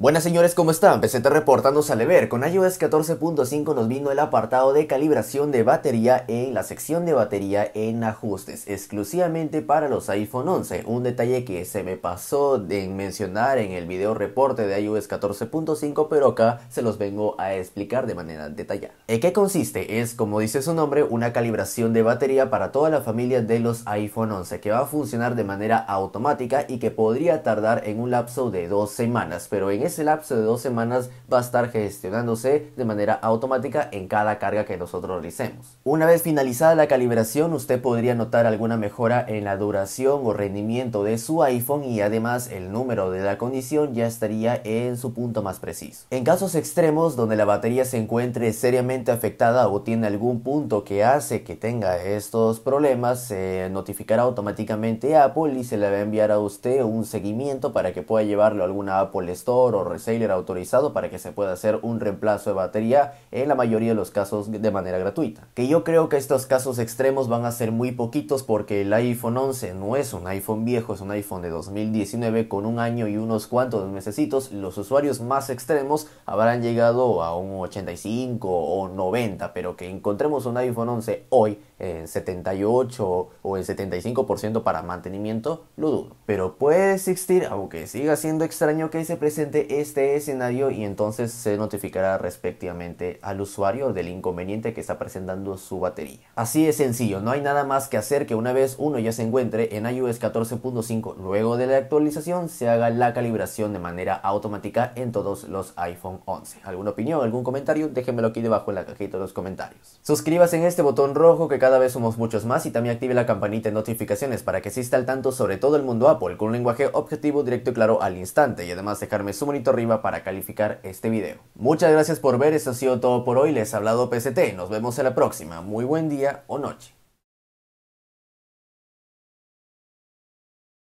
Buenas señores, ¿cómo están? Presente reportándose sale ver. Con iOS 14.5 nos vino el apartado de calibración de batería en la sección de batería en ajustes, exclusivamente para los iPhone 11. Un detalle que se me pasó de mencionar en el video reporte de iOS 14.5, pero acá se los vengo a explicar de manera detallada. ¿En qué consiste? Es, como dice su nombre, una calibración de batería para toda la familia de los iPhone 11, que va a funcionar de manera automática y que podría tardar en un lapso de dos semanas, pero en ese lapso de dos semanas va a estar gestionándose de manera automática en cada carga que nosotros realicemos. Una vez finalizada la calibración, usted podría notar alguna mejora en la duración o rendimiento de su iPhone y además el número de la condición ya estaría en su punto más preciso. En casos extremos donde la batería se encuentre seriamente afectada o tiene algún punto que hace que tenga estos problemas, se notificará automáticamente Apple y se le va a enviar a usted un seguimiento para que pueda llevarlo a alguna Apple Store o reseller autorizado para que se pueda hacer un reemplazo de batería en la mayoría de los casos de manera gratuita. Que yo creo que estos casos extremos van a ser muy poquitos porque el iPhone 11 no es un iPhone viejo, es un iPhone de 2019 con un año y unos cuantos mesesitos, Los usuarios más extremos habrán llegado a un 85 o 90, pero que encontremos un iPhone 11 hoy en 78 o en 75% para mantenimiento, lo dudo. Pero puede existir, aunque siga siendo extraño que se presente este escenario y entonces se notificará respectivamente al usuario del inconveniente que está presentando su batería. Así de sencillo, no hay nada más que hacer que una vez uno ya se encuentre en iOS 14.5 luego de la actualización se haga la calibración de manera automática en todos los iPhone 11. ¿Alguna opinión, algún comentario? Déjenmelo aquí debajo en la cajita de los comentarios. Suscríbase en este botón rojo que cada vez somos muchos más y también active la campanita de notificaciones para que se esté al tanto sobre todo el mundo Apple con un lenguaje objetivo, directo y claro al instante y además dejarme su arriba para calificar este video. Muchas gracias por ver, esto ha sido todo por hoy, les ha hablado PST, nos vemos en la próxima, muy buen día o noche.